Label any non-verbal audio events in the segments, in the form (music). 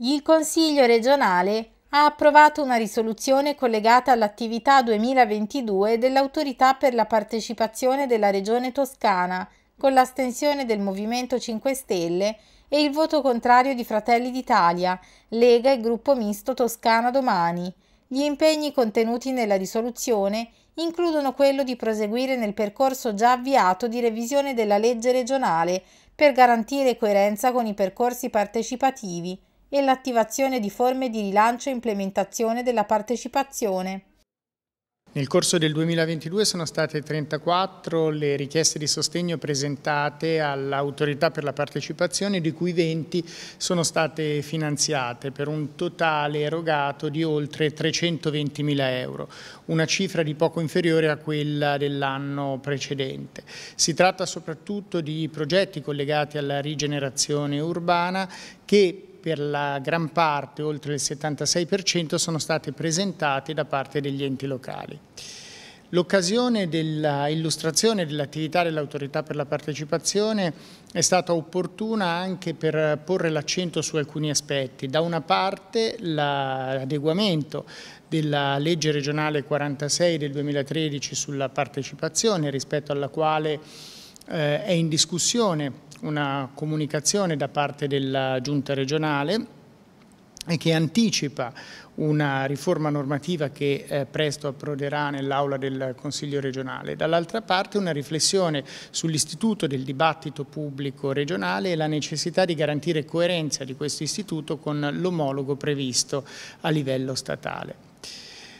Il Consiglio regionale ha approvato una risoluzione collegata all'attività 2022 dell'Autorità per la partecipazione della Regione Toscana, con l'astensione del Movimento 5 Stelle e il voto contrario di Fratelli d'Italia, Lega e Gruppo Misto Toscana Domani. Gli impegni contenuti nella risoluzione includono quello di proseguire nel percorso già avviato di revisione della legge regionale per garantire coerenza con i percorsi partecipativi e l'attivazione di forme di rilancio e implementazione della partecipazione. Nel corso del 2022 sono state 34 le richieste di sostegno presentate all'autorità per la partecipazione, di cui 20 sono state finanziate per un totale erogato di oltre 320 mila euro, una cifra di poco inferiore a quella dell'anno precedente. Si tratta soprattutto di progetti collegati alla rigenerazione urbana che per la gran parte, oltre il 76%, sono state presentate da parte degli enti locali. L'occasione dell'illustrazione dell'attività dell'autorità per la partecipazione è stata opportuna anche per porre l'accento su alcuni aspetti. Da una parte l'adeguamento della legge regionale 46 del 2013 sulla partecipazione rispetto alla quale eh, è in discussione una comunicazione da parte della giunta regionale che anticipa una riforma normativa che eh, presto approderà nell'aula del Consiglio regionale. Dall'altra parte una riflessione sull'istituto del dibattito pubblico regionale e la necessità di garantire coerenza di questo istituto con l'omologo previsto a livello statale.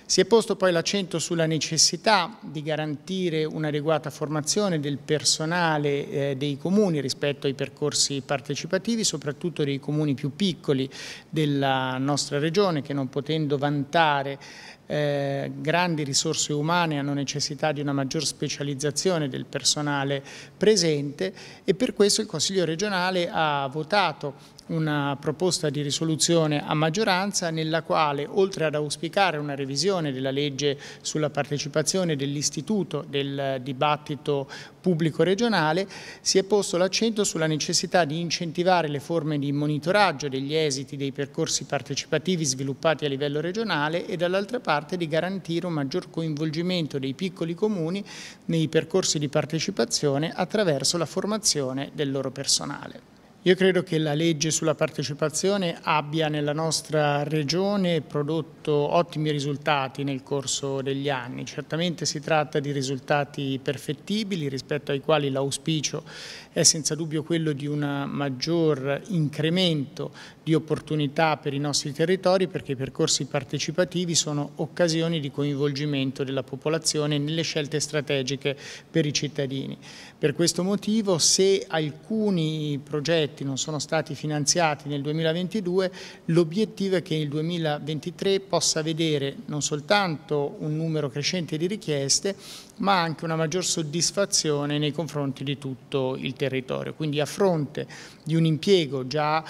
Si è posto poi l'accento sulla necessità di garantire un'adeguata formazione del personale eh, dei comuni rispetto ai percorsi partecipativi, soprattutto dei comuni più piccoli della nostra regione che non potendo vantare eh, grandi risorse umane hanno necessità di una maggior specializzazione del personale presente e per questo il Consiglio regionale ha votato una proposta di risoluzione a maggioranza nella quale, oltre ad auspicare una revisione della legge sulla partecipazione dell'istituto del dibattito pubblico regionale, si è posto l'accento sulla necessità di incentivare le forme di monitoraggio degli esiti dei percorsi partecipativi sviluppati a livello regionale e dall'altra parte di garantire un maggior coinvolgimento dei piccoli comuni nei percorsi di partecipazione attraverso la formazione del loro personale. Io credo che la legge sulla partecipazione abbia nella nostra regione prodotto ottimi risultati nel corso degli anni. Certamente si tratta di risultati perfettibili rispetto ai quali l'auspicio è senza dubbio quello di un maggior incremento di opportunità per i nostri territori perché i percorsi partecipativi sono occasioni di coinvolgimento della popolazione nelle scelte strategiche per i cittadini. Per questo motivo se alcuni progetti non sono stati finanziati nel 2022, l'obiettivo è che il 2023 possa vedere non soltanto un numero crescente di richieste, ma anche una maggior soddisfazione nei confronti di tutto il territorio. Quindi a fronte di un impiego già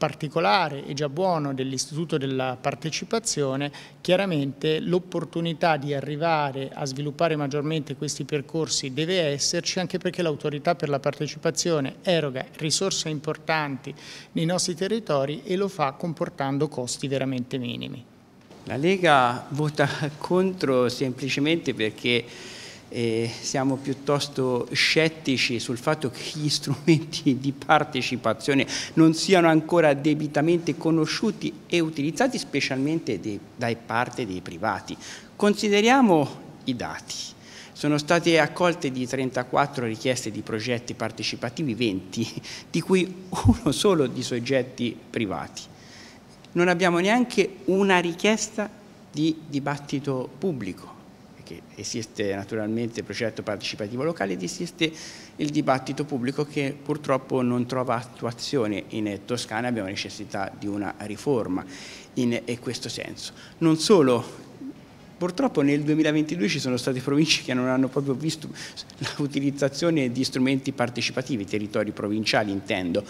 particolare e già buono dell'Istituto della Partecipazione, chiaramente l'opportunità di arrivare a sviluppare maggiormente questi percorsi deve esserci anche perché l'autorità per la partecipazione eroga risorse importanti nei nostri territori e lo fa comportando costi veramente minimi. La Lega vota contro semplicemente perché eh, siamo piuttosto scettici sul fatto che gli (laughs) strumenti di partecipazione non siano ancora debitamente conosciuti e utilizzati specialmente dei, dai parte dei privati. Consideriamo i dati. Sono state accolte di 34 richieste di progetti partecipativi 20, di cui uno (laughs) solo di soggetti privati. Non abbiamo neanche una richiesta di dibattito pubblico che esiste naturalmente il progetto partecipativo locale ed esiste il dibattito pubblico che purtroppo non trova attuazione in Toscana, abbiamo necessità di una riforma in questo senso. Non solo Purtroppo nel 2022 ci sono state province che non hanno proprio visto l'utilizzazione di strumenti partecipativi, territori provinciali intendo,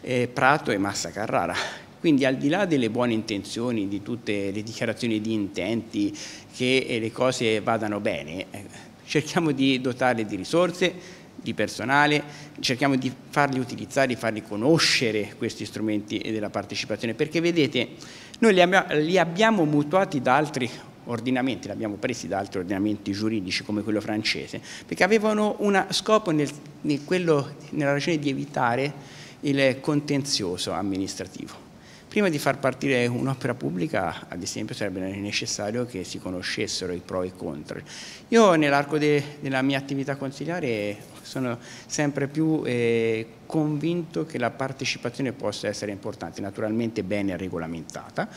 eh, Prato e Massa Carrara quindi al di là delle buone intenzioni, di tutte le dichiarazioni di intenti, che eh, le cose vadano bene, eh, cerchiamo di dotarle di risorse, di personale, cerchiamo di farli utilizzare, di farli conoscere questi strumenti della partecipazione, perché vedete, noi li, abbiamo mutuati da altri ordinamenti, li abbiamo presi da altri ordinamenti giuridici come quello francese, perché avevano uno scopo nel, nel quello, nella ragione di evitare il contenzioso amministrativo. Prima di far partire un'opera pubblica, ad esempio, sarebbe necessario che si conoscessero i pro e i contro. Io nell'arco de della mia attività consigliare sono sempre più eh, convinto che la partecipazione possa essere importante, naturalmente bene regolamentata,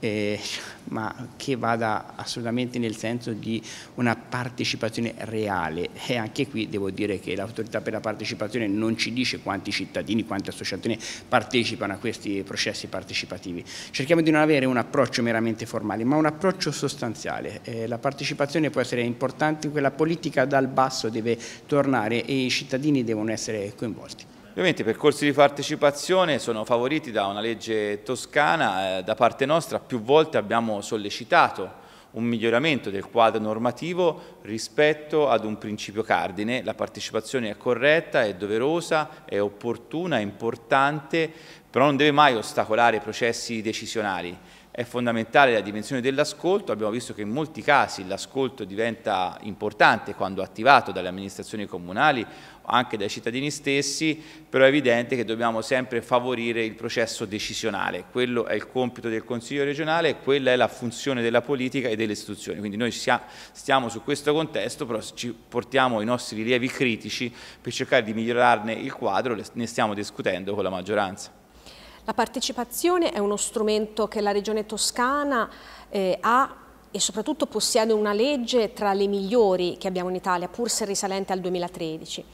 eh, ma che vada assolutamente nel senso di una partecipazione reale e anche qui devo dire che l'autorità per la partecipazione non ci dice quanti cittadini, quante associazioni partecipano a questi processi partecipativi. Cerchiamo di non avere un approccio meramente formale ma un approccio sostanziale. Eh, la partecipazione può essere importante, quella politica dal basso deve tornare e i cittadini devono essere coinvolti. Ovviamente i percorsi di partecipazione sono favoriti da una legge toscana, eh, da parte nostra più volte abbiamo sollecitato un miglioramento del quadro normativo rispetto ad un principio cardine. La partecipazione è corretta, è doverosa, è opportuna, è importante però non deve mai ostacolare i processi decisionali. È fondamentale la dimensione dell'ascolto, abbiamo visto che in molti casi l'ascolto diventa importante quando attivato dalle amministrazioni comunali o anche dai cittadini stessi, però è evidente che dobbiamo sempre favorire il processo decisionale, quello è il compito del Consiglio regionale, quella è la funzione della politica e delle istituzioni, quindi noi stiamo su questo contesto, però ci portiamo i nostri rilievi critici per cercare di migliorarne il quadro, ne stiamo discutendo con la maggioranza. La partecipazione è uno strumento che la Regione Toscana eh, ha e soprattutto possiede una legge tra le migliori che abbiamo in Italia, pur se risalente al 2013.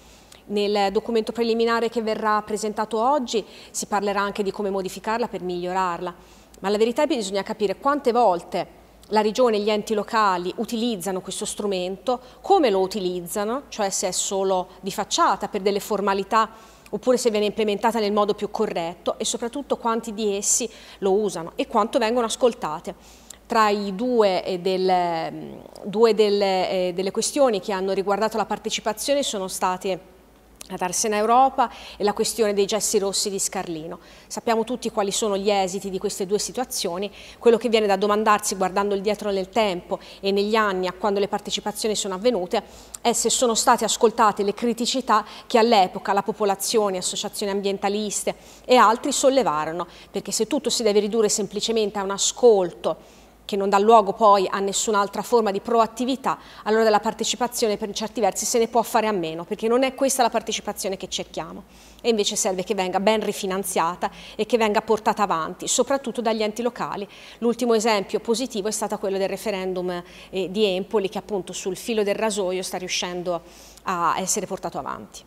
Nel documento preliminare che verrà presentato oggi si parlerà anche di come modificarla per migliorarla, ma la verità è che bisogna capire quante volte la regione e gli enti locali utilizzano questo strumento, come lo utilizzano, cioè se è solo di facciata per delle formalità oppure se viene implementata nel modo più corretto e soprattutto quanti di essi lo usano e quanto vengono ascoltate tra i due, eh, del, mm, due del, eh, delle questioni che hanno riguardato la partecipazione sono state ad Arsena Europa e la questione dei gessi rossi di Scarlino. Sappiamo tutti quali sono gli esiti di queste due situazioni, quello che viene da domandarsi guardando il dietro nel tempo e negli anni a quando le partecipazioni sono avvenute è se sono state ascoltate le criticità che all'epoca la popolazione, associazioni ambientaliste e altri sollevarono, perché se tutto si deve ridurre semplicemente a un ascolto che non dà luogo poi a nessun'altra forma di proattività, allora della partecipazione per certi versi se ne può fare a meno, perché non è questa la partecipazione che cerchiamo e invece serve che venga ben rifinanziata e che venga portata avanti, soprattutto dagli enti locali. L'ultimo esempio positivo è stato quello del referendum eh, di Empoli che appunto sul filo del rasoio sta riuscendo a essere portato avanti.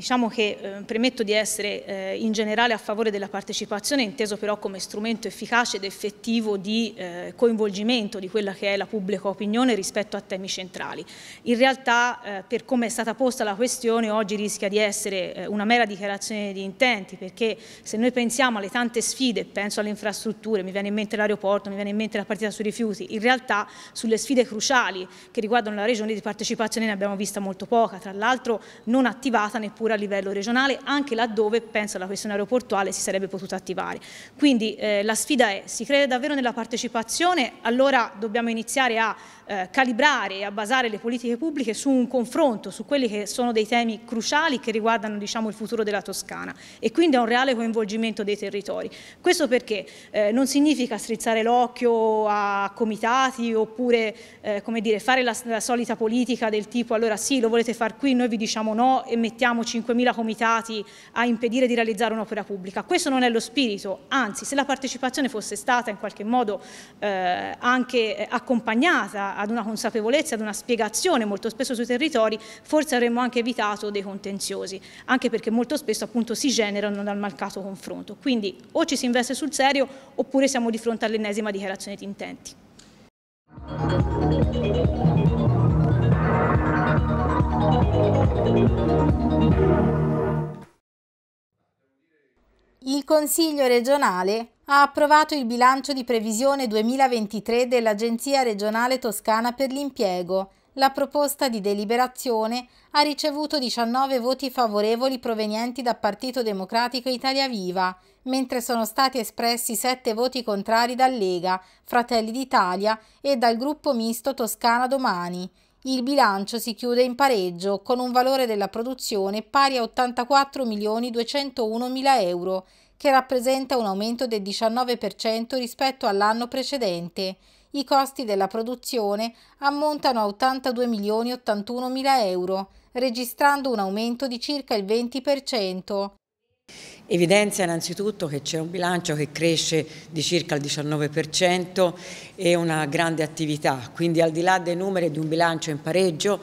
Diciamo che eh, premetto di essere eh, in generale a favore della partecipazione, inteso però come strumento efficace ed effettivo di eh, coinvolgimento di quella che è la pubblica opinione rispetto a temi centrali. In realtà, eh, per come è stata posta la questione, oggi rischia di essere eh, una mera dichiarazione di intenti, perché se noi pensiamo alle tante sfide, penso alle infrastrutture, mi viene in mente l'aeroporto, mi viene in mente la partita sui rifiuti, in realtà sulle sfide cruciali che riguardano la regione di partecipazione ne abbiamo vista molto poca, tra l'altro non attivata neppure ancora a livello regionale, anche laddove penso alla questione aeroportuale si sarebbe potuta attivare. Quindi eh, la sfida è, si crede davvero nella partecipazione, allora dobbiamo iniziare a eh, calibrare e a basare le politiche pubbliche su un confronto, su quelli che sono dei temi cruciali che riguardano diciamo, il futuro della Toscana e quindi a un reale coinvolgimento dei territori. Questo perché eh, non significa strizzare l'occhio a comitati oppure eh, come dire, fare la, la solita politica del tipo allora sì lo volete far qui, noi vi diciamo no e mettiamoci 5.000 comitati a impedire di realizzare un'opera pubblica. Questo non è lo spirito, anzi se la partecipazione fosse stata in qualche modo eh, anche eh, accompagnata ad una consapevolezza, ad una spiegazione molto spesso sui territori, forse avremmo anche evitato dei contenziosi, anche perché molto spesso appunto si generano dal mancato confronto. Quindi o ci si investe sul serio oppure siamo di fronte all'ennesima dichiarazione di intenti. Il Consiglio regionale ha approvato il bilancio di previsione 2023 dell'Agenzia regionale toscana per l'impiego. La proposta di deliberazione ha ricevuto 19 voti favorevoli provenienti da Partito Democratico Italia Viva, mentre sono stati espressi 7 voti contrari da Lega, Fratelli d'Italia e dal gruppo misto Toscana Domani il bilancio si chiude in pareggio con un valore della produzione pari a 84.201.000 euro, che rappresenta un aumento del 19% rispetto all'anno precedente. I costi della produzione ammontano a 82.081.000 euro, registrando un aumento di circa il 20%. Evidenzia innanzitutto che c'è un bilancio che cresce di circa il 19% e una grande attività, quindi al di là dei numeri di un bilancio in pareggio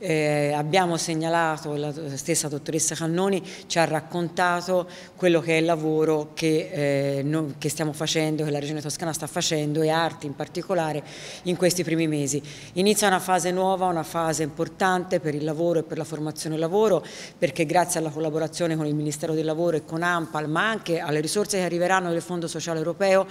eh, abbiamo segnalato, la stessa dottoressa Cannoni ci ha raccontato quello che è il lavoro che, eh, non, che, stiamo facendo, che la Regione Toscana sta facendo e Arti in particolare in questi primi mesi. Inizia una fase nuova, una fase importante per il lavoro e per la formazione lavoro perché grazie alla collaborazione con il Ministero del Lavoro e con Arti ANPAL ma anche alle risorse che arriveranno del Fondo Sociale Europeo,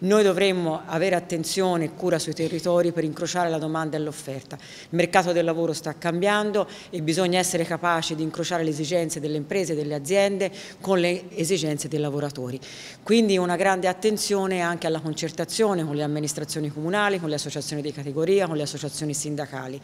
noi dovremmo avere attenzione e cura sui territori per incrociare la domanda e l'offerta. Il mercato del lavoro sta cambiando e bisogna essere capaci di incrociare le esigenze delle imprese e delle aziende con le esigenze dei lavoratori. Quindi una grande attenzione anche alla concertazione con le amministrazioni comunali, con le associazioni di categoria, con le associazioni sindacali.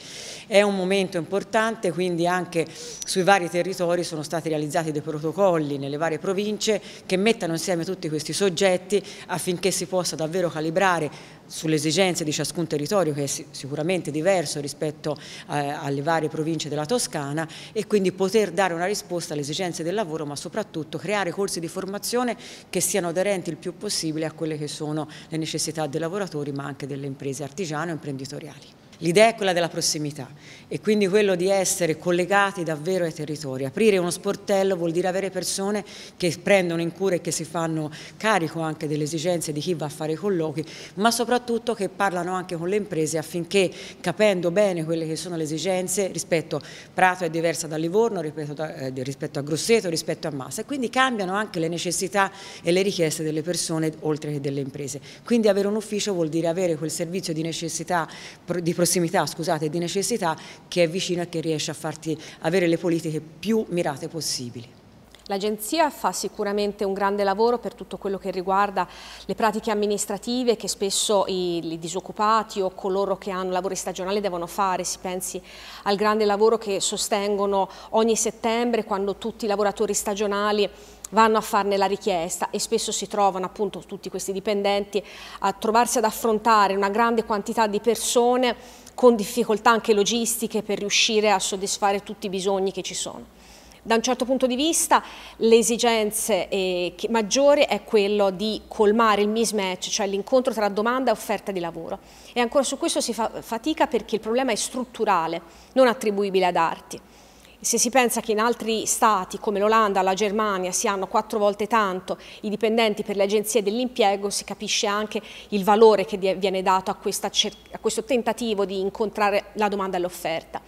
È un momento importante, quindi anche sui vari territori sono stati realizzati dei protocolli nelle varie province province che mettano insieme tutti questi soggetti affinché si possa davvero calibrare sulle esigenze di ciascun territorio che è sicuramente diverso rispetto eh, alle varie province della Toscana e quindi poter dare una risposta alle esigenze del lavoro ma soprattutto creare corsi di formazione che siano aderenti il più possibile a quelle che sono le necessità dei lavoratori ma anche delle imprese artigiane o imprenditoriali. L'idea è quella della prossimità e quindi quello di essere collegati davvero ai territori. Aprire uno sportello vuol dire avere persone che prendono in cura e che si fanno carico anche delle esigenze di chi va a fare i colloqui, ma soprattutto che parlano anche con le imprese affinché capendo bene quelle che sono le esigenze rispetto a Prato è diversa da Livorno, eh, rispetto a, Grosseto, rispetto a Massa e quindi cambiano anche le necessità e le richieste delle persone oltre che delle imprese. Quindi avere un ufficio vuol dire avere quel servizio di necessità di prossimità prossimità, scusate, di necessità che è vicino e che riesce a farti avere le politiche più mirate possibili. L'Agenzia fa sicuramente un grande lavoro per tutto quello che riguarda le pratiche amministrative che spesso i, i disoccupati o coloro che hanno lavori stagionali devono fare, si pensi al grande lavoro che sostengono ogni settembre quando tutti i lavoratori stagionali vanno a farne la richiesta e spesso si trovano appunto tutti questi dipendenti a trovarsi ad affrontare una grande quantità di persone con difficoltà anche logistiche per riuscire a soddisfare tutti i bisogni che ci sono. Da un certo punto di vista l'esigenza esigenze eh, maggiori è quello di colmare il mismatch, cioè l'incontro tra domanda e offerta di lavoro. E ancora su questo si fa fatica perché il problema è strutturale, non attribuibile ad arti. Se si pensa che in altri stati come l'Olanda, la Germania si hanno quattro volte tanto i dipendenti per le agenzie dell'impiego, si capisce anche il valore che viene dato a, a questo tentativo di incontrare la domanda e l'offerta.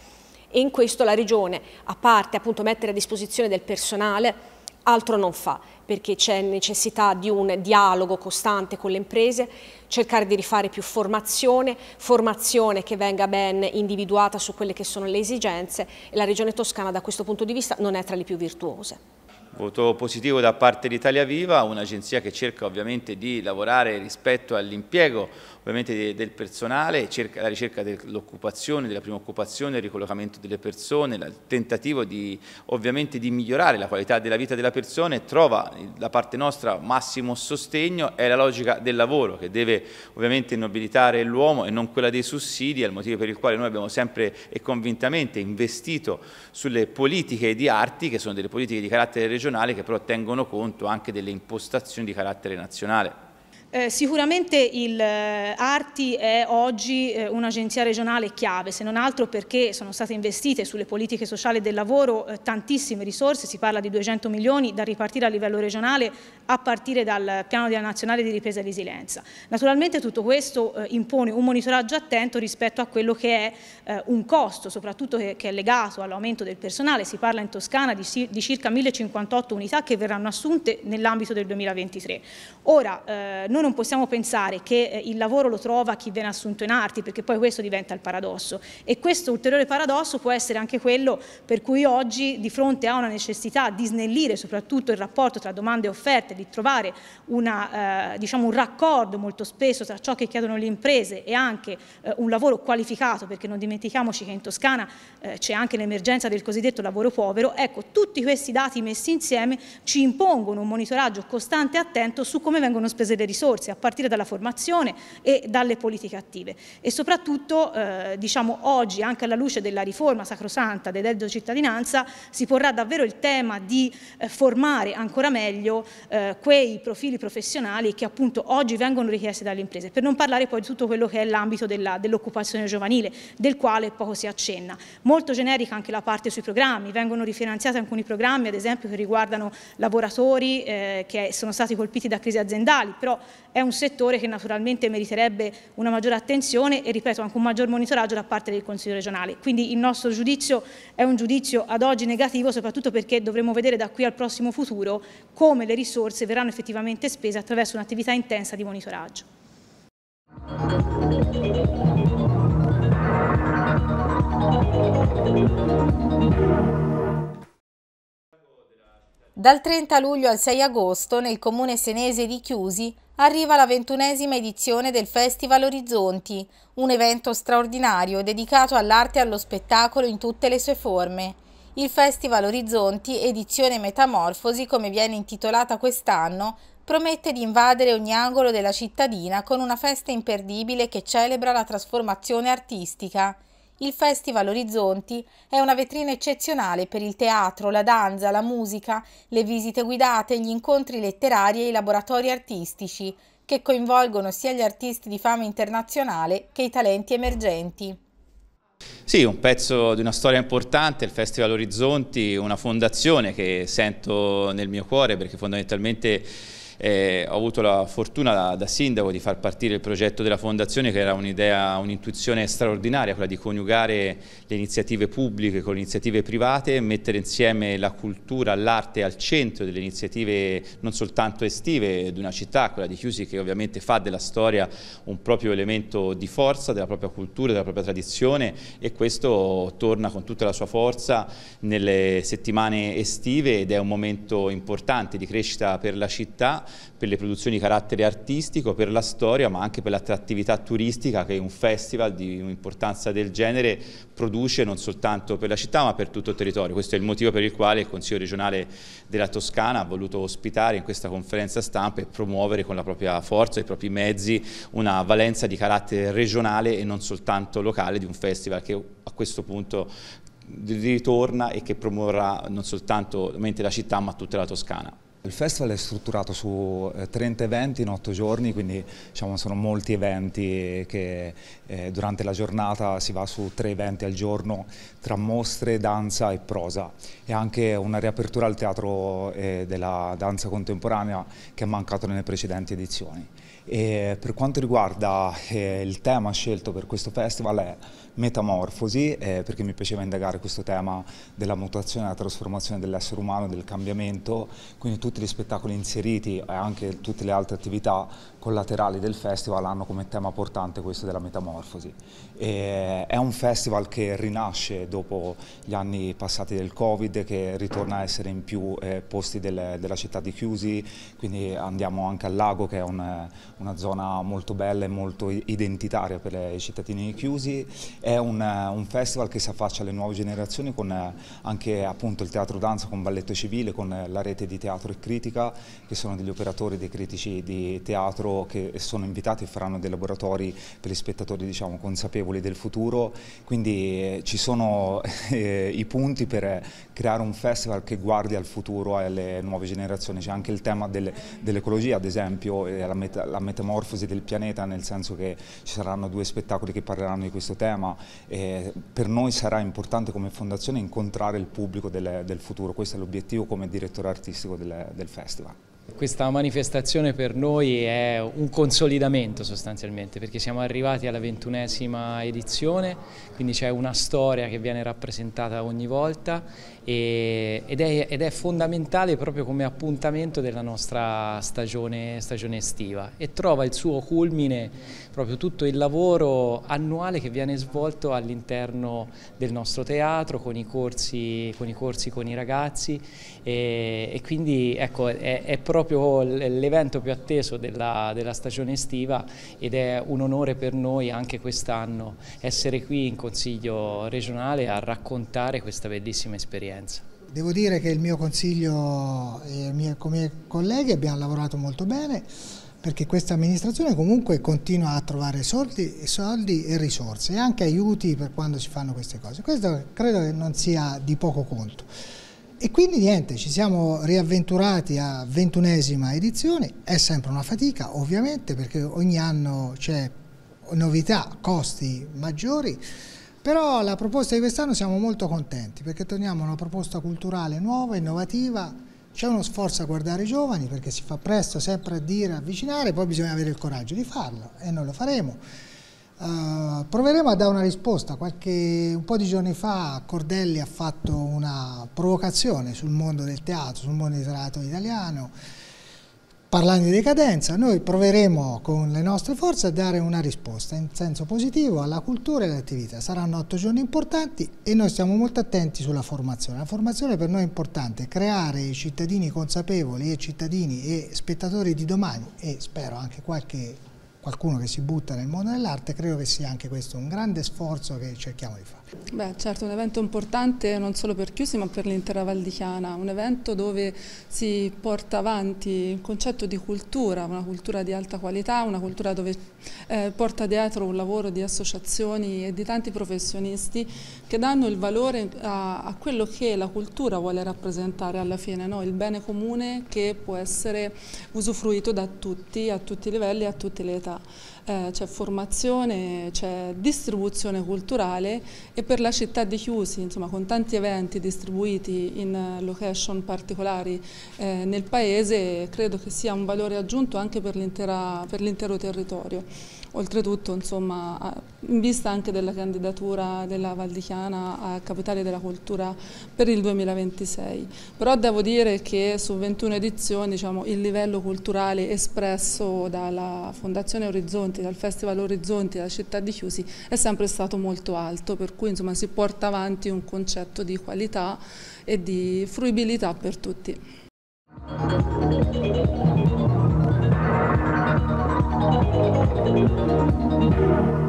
E in questo la Regione, a parte appunto mettere a disposizione del personale, altro non fa, perché c'è necessità di un dialogo costante con le imprese, cercare di rifare più formazione, formazione che venga ben individuata su quelle che sono le esigenze e la Regione Toscana da questo punto di vista non è tra le più virtuose. Voto positivo da parte di Italia Viva, un'agenzia che cerca ovviamente di lavorare rispetto all'impiego ovviamente del personale, la ricerca dell'occupazione, della prima occupazione, il ricollocamento delle persone, il tentativo di, ovviamente di migliorare la qualità della vita della persona e trova da parte nostra massimo sostegno, è la logica del lavoro che deve ovviamente nobilitare l'uomo e non quella dei sussidi, è il motivo per il quale noi abbiamo sempre e convintamente investito sulle politiche di arti, che sono delle politiche di carattere regionale che però tengono conto anche delle impostazioni di carattere nazionale. Eh, sicuramente il eh, Arti è oggi eh, un'agenzia regionale chiave, se non altro perché sono state investite sulle politiche sociali del lavoro eh, tantissime risorse, si parla di 200 milioni da ripartire a livello regionale a partire dal piano nazionale di ripresa e resilienza. Naturalmente tutto questo eh, impone un monitoraggio attento rispetto a quello che è eh, un costo, soprattutto che, che è legato all'aumento del personale, si parla in Toscana di, di circa 1058 unità che verranno assunte nell'ambito del 2023. Ora, non non possiamo pensare che eh, il lavoro lo trova chi viene assunto in arti, perché poi questo diventa il paradosso. E questo ulteriore paradosso può essere anche quello per cui oggi, di fronte a una necessità di snellire soprattutto il rapporto tra domande e offerte, di trovare una, eh, diciamo un raccordo molto spesso tra ciò che chiedono le imprese e anche eh, un lavoro qualificato, perché non dimentichiamoci che in Toscana eh, c'è anche l'emergenza del cosiddetto lavoro povero, ecco, tutti questi dati messi insieme ci impongono un monitoraggio costante e attento su come vengono spese le risorse risorse, a partire dalla formazione e dalle politiche attive. E soprattutto, eh, diciamo, oggi, anche alla luce della riforma sacrosanta del reddito cittadinanza, si porrà davvero il tema di eh, formare ancora meglio eh, quei profili professionali che appunto oggi vengono richiesti dalle imprese, per non parlare poi di tutto quello che è l'ambito dell'occupazione giovanile, del quale poco si accenna. Molto generica anche la parte sui programmi, vengono rifinanziati alcuni programmi, ad esempio, che riguardano lavoratori eh, che sono stati colpiti da crisi aziendali, però è un settore che naturalmente meriterebbe una maggiore attenzione e ripeto anche un maggior monitoraggio da parte del Consiglio regionale. Quindi il nostro giudizio è un giudizio ad oggi negativo soprattutto perché dovremo vedere da qui al prossimo futuro come le risorse verranno effettivamente spese attraverso un'attività intensa di monitoraggio. Dal 30 luglio al 6 agosto nel comune senese di Chiusi arriva la ventunesima edizione del Festival Orizzonti, un evento straordinario dedicato all'arte e allo spettacolo in tutte le sue forme. Il Festival Orizzonti, edizione Metamorfosi, come viene intitolata quest'anno, promette di invadere ogni angolo della cittadina con una festa imperdibile che celebra la trasformazione artistica. Il Festival Orizzonti è una vetrina eccezionale per il teatro, la danza, la musica, le visite guidate, gli incontri letterari e i laboratori artistici, che coinvolgono sia gli artisti di fama internazionale che i talenti emergenti. Sì, un pezzo di una storia importante, il Festival Orizzonti, una fondazione che sento nel mio cuore perché fondamentalmente eh, ho avuto la fortuna da, da, sindaco di far partire il progetto della fondazione che era un'idea, un'intuizione straordinaria, quella di coniugare le iniziative pubbliche con le iniziative private, mettere insieme la cultura, l'arte al centro delle iniziative non soltanto estive di una città, quella di Chiusi che ovviamente fa della storia un proprio elemento di forza, della propria cultura, della propria tradizione e questo torna con tutta la sua forza nelle settimane estive ed è un momento importante di crescita per la città per le produzioni di carattere artistico, per la storia, ma anche per l'attrattività turistica che un festival di un'importanza del genere produce non soltanto per la città ma per tutto il territorio. Questo è il motivo per il quale il Consiglio regionale della Toscana ha voluto ospitare in questa conferenza stampa e promuovere con la propria forza, i propri mezzi, una valenza di carattere regionale e non soltanto locale di un festival che a questo punto ritorna e che promuoverà non soltanto la città ma tutta la Toscana. Il festival è strutturato su 30 eh, eventi in 8 giorni, quindi diciamo, sono molti eventi che eh, durante la giornata si va su 3 eventi al giorno tra mostre, danza e prosa. E anche una riapertura al teatro eh, della danza contemporanea che è mancato nelle precedenti edizioni. E per quanto riguarda eh, il tema scelto per questo festival è metamorfosi, eh, perché mi piaceva indagare questo tema della mutazione, della trasformazione dell'essere umano, del cambiamento, quindi tutti gli spettacoli inseriti e anche tutte le altre attività collaterali del festival hanno come tema portante questo della metamorfosi. E è un festival che rinasce dopo gli anni passati del Covid, che ritorna a essere in più eh, posti del, della città di chiusi, quindi andiamo anche al lago che è un una zona molto bella e molto identitaria per i cittadini chiusi, è un, un festival che si affaccia alle nuove generazioni con anche appunto il teatro danza con balletto civile, con la rete di teatro e critica che sono degli operatori, dei critici di teatro che sono invitati e faranno dei laboratori per gli spettatori diciamo consapevoli del futuro, quindi eh, ci sono eh, i punti per creare un festival che guardi al futuro e alle nuove generazioni, c'è anche il tema del, dell'ecologia ad esempio, la, met la metamorfosi del pianeta, nel senso che ci saranno due spettacoli che parleranno di questo tema. E per noi sarà importante come fondazione incontrare il pubblico del, del futuro, questo è l'obiettivo come direttore artistico del, del festival. Questa manifestazione per noi è un consolidamento sostanzialmente perché siamo arrivati alla ventunesima edizione, quindi c'è una storia che viene rappresentata ogni volta e, ed, è, ed, è, fondamentale proprio come appuntamento della nostra stagione, stagione estiva e trova il suo culmine proprio tutto il lavoro annuale che viene svolto all'interno del nostro teatro con i corsi con i, corsi, con i ragazzi e, e quindi ecco, è, è proprio l'evento più atteso della, della stagione estiva ed è un onore per noi anche quest'anno essere qui in Consiglio regionale a raccontare questa bellissima esperienza esperienza. Devo dire che il mio consiglio e i miei, con miei colleghi abbiamo lavorato molto bene perché questa amministrazione comunque continua a trovare soldi, soldi e risorse e anche aiuti per quando si fanno queste cose. Questo credo che non sia di poco conto. E quindi niente, ci siamo riavventurati a ventunesima edizione, è sempre una fatica ovviamente perché ogni anno c'è novità, costi maggiori, però la proposta di quest'anno siamo molto contenti perché torniamo a una proposta culturale nuova, innovativa, c'è uno sforzo a guardare i giovani perché si fa presto sempre a dire, avvicinare, poi bisogna avere il coraggio di farlo e noi lo faremo. Uh, proveremo a dare una risposta, Qualche, un po' di giorni fa Cordelli ha fatto una provocazione sul mondo del teatro, sul mondo del teatro italiano, Parlando di decadenza, noi proveremo con le nostre forze a dare una risposta in senso positivo alla cultura e all'attività. Saranno otto giorni importanti e noi stiamo molto attenti sulla formazione. La formazione per noi è importante, creare i cittadini consapevoli e cittadini e spettatori di domani e spero anche qualche qualcuno che si butta nel mondo dell'arte, credo che sia anche questo un grande sforzo che cerchiamo di fare. Beh, certo, un evento importante non solo per Chiusi ma per l'intera Val di Chiana, un evento dove si porta avanti il concetto di cultura, una cultura di alta qualità, una cultura dove eh, porta dietro un lavoro di associazioni e di tanti professionisti che danno il valore a, a quello che la cultura vuole rappresentare alla fine, no? il bene comune che può essere usufruito da tutti, a tutti i livelli, e a tutte le età eh, c'è formazione, c'è distribuzione culturale e per la città di Chiusi, insomma, con tanti eventi distribuiti in location particolari eh, nel paese, credo che sia un valore aggiunto anche per l'intero territorio. Oltretutto, insomma, in vista anche della candidatura della Valdichiana a Capitale della Cultura per il 2026. Però devo dire che su 21 edizioni diciamo, il livello culturale espresso dalla Fondazione Orizzonti, dal Festival Orizzonti, dalla Città di Chiusi è sempre stato molto alto, per cui insomma, si porta avanti un concetto di qualità e di fruibilità per tutti. thank you